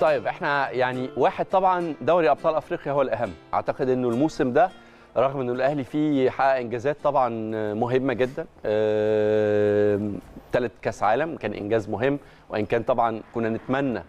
طيب احنا يعني واحد طبعا دوري ابطال افريقيا هو الاهم اعتقد انه الموسم ده رغم انه الاهلي فيه حقق انجازات طبعا مهمه جدا ثالث آه، كاس عالم كان انجاز مهم وان كان طبعا كنا نتمنى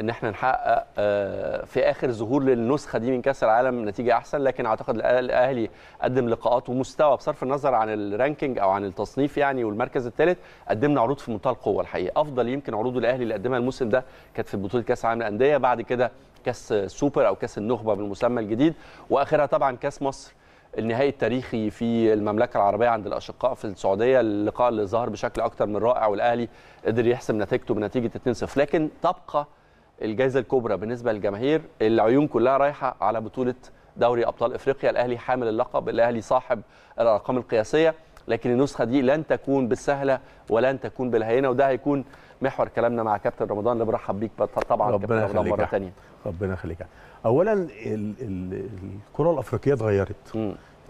ان احنا نحقق آه، في اخر ظهور للنسخه دي من كاس العالم نتيجه احسن لكن اعتقد الاهلي قدم لقاءات ومستوى بصرف النظر عن الرانكينج او عن التصنيف يعني والمركز الثالث قدمنا عروض في منتهى القوه الحقيقه افضل يمكن عروض الاهلي اللي قدمها الموسم ده كانت في بطوله كاس العالم للانديه بعد كده كاس سوبر او كاس النخبه بالمسمى الجديد واخرها طبعا كاس مصر النهائي التاريخي في المملكه العربيه عند الاشقاء في السعوديه اللقاء اللي ظهر بشكل اكثر من رائع والاهلي قدر يحسم نتيجته بنتيجه 2-0 لكن تبقى الجائزه الكبرى بالنسبه للجماهير العيون كلها رايحه على بطوله دوري ابطال افريقيا الاهلي حامل اللقب الاهلي صاحب الارقام القياسيه لكن النسخه دي لن تكون بالسهله ولن تكون بالهينه وده هيكون محور كلامنا مع كابتن رمضان اللي برحب بيك طبعا كابتن رمضان مره ثانيه ربنا يخليك اولا الكره الافريقيه اتغيرت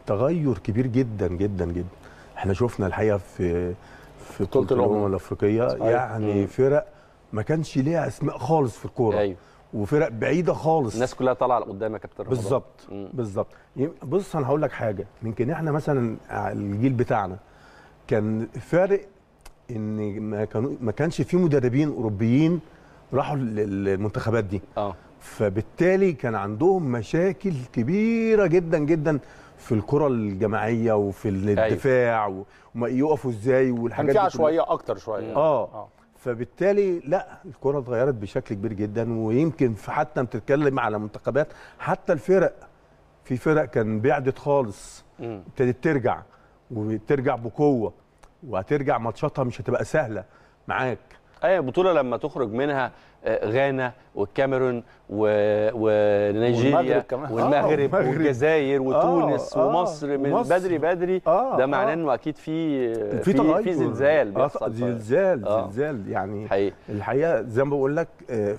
تغير كبير جدا جدا جدا احنا شفنا الحقيقه في في بطوله الامم الافريقيه يعني فرق ما كانش ليها اسماء خالص في الكوره ايوه وفرق بعيده خالص الناس كلها طالعه لقدام يا كابتن بالظبط بالظبط بص انا هقول لك حاجه يمكن احنا مثلا الجيل بتاعنا كان فارق ان ما كانوا ما كانش في مدربين اوروبيين راحوا للمنتخبات دي اه فبالتالي كان عندهم مشاكل كبيره جدا جدا في الكره الجماعيه وفي أيوه. الدفاع أيوه. وما يقفوا ازاي والحاجات دي كان في عشوائيه اكتر شويه اه, آه. فبالتالي لا الكره اتغيرت بشكل كبير جدا ويمكن حتى بتتكلم على منتخبات حتى الفرق في فرق كان بعدت خالص ابتدت ترجع وترجع بقوه وهترجع ماتشاتها مش هتبقى سهله معاك اي بطوله لما تخرج منها آه، غانا والكاميرون ونيجيريا والمغرب, آه، والمغرب آه والجزائر وتونس آه،, آه ومصر من مصر بدري بدري آه ده معناه انه اكيد في في في, في زلزال بيحصل زلزال آه زلزال يعني حقيقة. الحقيقه زي ما بقول لك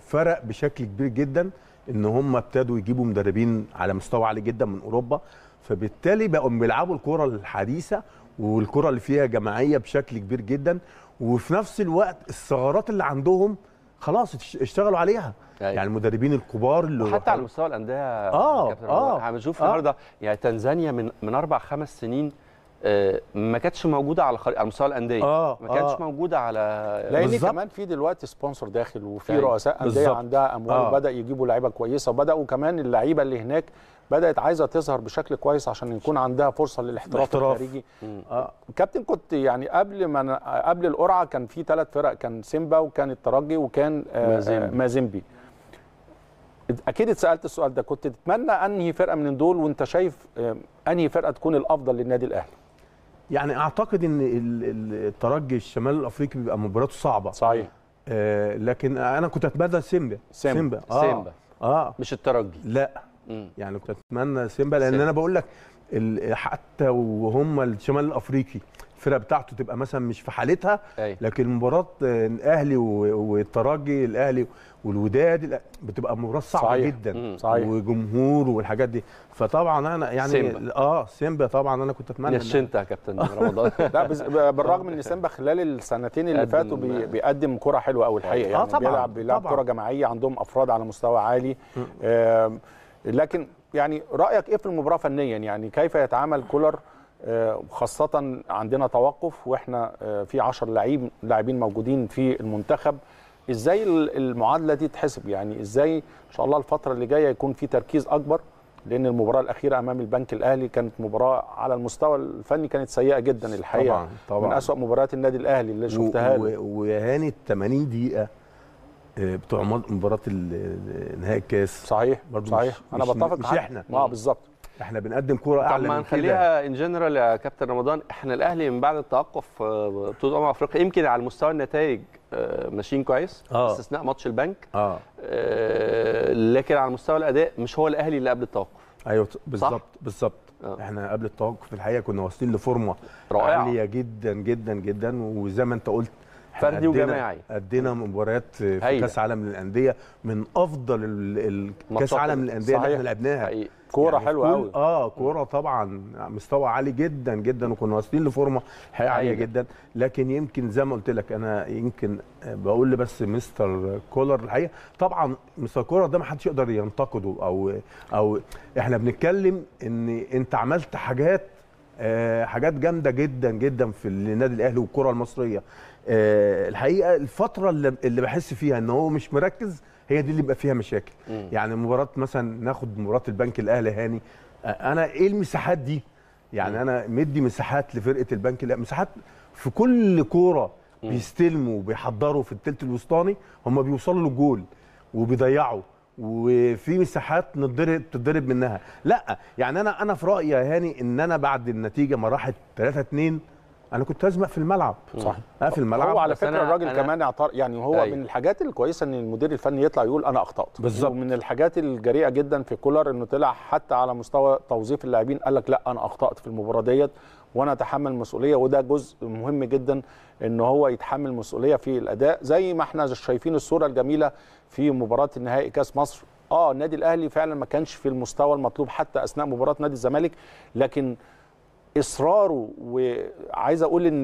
فرق بشكل كبير جدا ان هم ابتدوا يجيبوا مدربين على مستوى عالي جدا من اوروبا فبالتالي بقوا بيلعبوا الكره الحديثه والكره اللي فيها جماعيه بشكل كبير جدا وفي نفس الوقت الثغرات اللي عندهم خلاص اشتغلوا عليها يعني, يعني المدربين الكبار اللي حتى على مستوى الانديه اه اه احنا بنشوف آه. النهارده يعني تنزانيا من من اربع خمس سنين آه، ما كانتش موجوده على على مستوى الانديه آه ما كانتش آه موجوده على لان كمان في دلوقتي سبونسر داخل وفي أيوة. رؤساء انديه عندها اموال آه يجيبوا لعيبه كويسه وبداوا كمان اللعيبه اللي هناك بدات عايزه تظهر بشكل كويس عشان يكون عندها فرصه للاحتراف الخارجي آه. كابتن كنت يعني قبل ما قبل القرعه كان في ثلاث فرق كان سيمبا وكان الترجي وكان آه, آه، مازيمبي اكيد اتسالت السؤال ده كنت تتمنى انهي فرقه من دول وانت شايف انهي فرقه تكون الافضل للنادي الاهلي يعني اعتقد ان الترجي الشمال الافريقي بيبقى مباراته صعبه صحيح آه لكن انا كنت اتمنى سيمبا سيمبا سيمبا آه. سيمبا اه مش الترجي لا مم. يعني كنت اتمنى سيمبا لان سيمبا. انا بقول لك حتى وهم الشمال الافريقي الفرقه بتاعته تبقى مثلا مش في حالتها أي. أيوة. لكن مباراه آه، الاهلي والترجي الاهلي والوداد بتبقى مباراه صعبه صحيح. جدا صحيح. وجمهور والحاجات دي فطبعا انا يعني سيمبا. اه سيمبا طبعا انا كنت اتمنى نشنت يا كابتن رمضان لا بالرغم ان سيمبا خلال السنتين اللي فاتوا بي... بيقدم كره حلوه قوي الحقيقه آه، يعني آه طبعا. بيلعب بيلعب كره جماعيه عندهم افراد على مستوى عالي آه لكن يعني رايك ايه في المباراه فنيا يعني كيف يتعامل كولر خاصة عندنا توقف واحنا في 10 لعيب لاعبين موجودين في المنتخب ازاي المعادله دي تحسب يعني ازاي ان شاء الله الفتره اللي جايه يكون في تركيز اكبر لان المباراه الاخيره امام البنك الاهلي كانت مباراه على المستوى الفني كانت سيئه جدا الحقيقه طبعا طبعا من اسوا مباريات النادي الاهلي اللي شفتها و... آه، ال 80 دقيقه بتوع مباراه نهائي الكاس صحيح برضو صحيح مش انا بتفق مش احنا اه بالظبط احنا بنقدم كوره اعلى من كده طب ما نخليها ان جنرال يا كابتن رمضان احنا الاهلي من بعد التوقف آه، بطوله امم افريقيا يمكن على مستوى النتائج آه، ماشيين كويس آه. استثناء ماتش البنك آه. آه. لكن على مستوى الاداء مش هو الاهلي اللي قبل التوقف ايوه بالظبط بالظبط احنا قبل التوقف الحقيقه كنا واصلين لفورمه رائعه عاليه جدا جدا جدا وزي ما انت قلت فردي وجماعي ادينا مباريات في كاس عالم للانديه من افضل كاس عالم للانديه اللي احنا لعبناها كوره يعني حلوه قوي اه كوره طبعا مستوى عالي جدا جدا وكنا واصلين لفورمه حقيقيه عاليه جدا لكن يمكن زي ما قلت لك انا يمكن بقول بس مستر كولر الحقيقه طبعا مستر كولر ده ما حدش يقدر ينتقده او او احنا بنتكلم ان انت عملت حاجات آه، حاجات جامده جدا جدا في النادي الاهلي والكره المصريه آه، الحقيقه الفتره اللي بحس فيها ان هو مش مركز هي دي اللي بيبقى فيها مشاكل مم. يعني مباراه مثلا ناخد مباراه البنك الاهلي هاني آه، انا ايه المساحات دي يعني مم. انا مدي مساحات لفرقه البنك الاهلي مساحات في كل كوره بيستلموا وبيحضروا في الثلث الوسطاني هم بيوصلوا للجول وبيضيعوا وفي مساحات نتضرب تتضرب منها لا يعني انا انا في رايي يا هاني ان انا بعد النتيجه ما راحت 3 2 انا كنت ازمق في الملعب صح آه، في الملعب هو على فكره الراجل كمان اعترف يعني هو أي. أيوه. من الحاجات الكويسه ان المدير الفني يطلع يقول انا اخطات بالظبط ومن الحاجات الجريئه جدا في كولر انه طلع حتى على مستوى توظيف اللاعبين قال لك لا انا اخطات في المباراه ديت وانا اتحمل مسؤوليه وده جزء مهم جدا ان هو يتحمل مسؤوليه في الاداء زي ما احنا شايفين الصوره الجميله في مباراه النهائي كاس مصر اه النادي الاهلي فعلا ما كانش في المستوى المطلوب حتى اثناء مباراه نادي الزمالك لكن اصراره وعايز اقول ان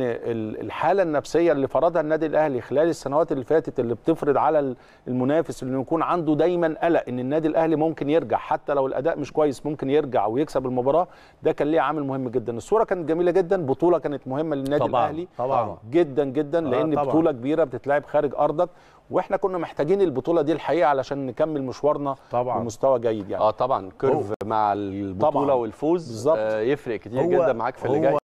الحاله النفسيه اللي فرضها النادي الاهلي خلال السنوات اللي فاتت اللي بتفرض على المنافس انه يكون عنده دايما قلق ان النادي الاهلي ممكن يرجع حتى لو الاداء مش كويس ممكن يرجع ويكسب المباراه ده كان ليه عامل مهم جدا الصوره كانت جميله جدا بطوله كانت مهمه للنادي طبعًا الاهلي طبعا جدا جدا آه، لان طبعًا بطوله كبيره بتتلعب خارج ارضك واحنا كنا محتاجين البطوله دي الحقيقه علشان نكمل مشوارنا طبعا بمستوى جيد يعني اه طبعا كيرف مع البطوله طبعًا. والفوز آه يفرق كتير جدا معاك في اللي جاي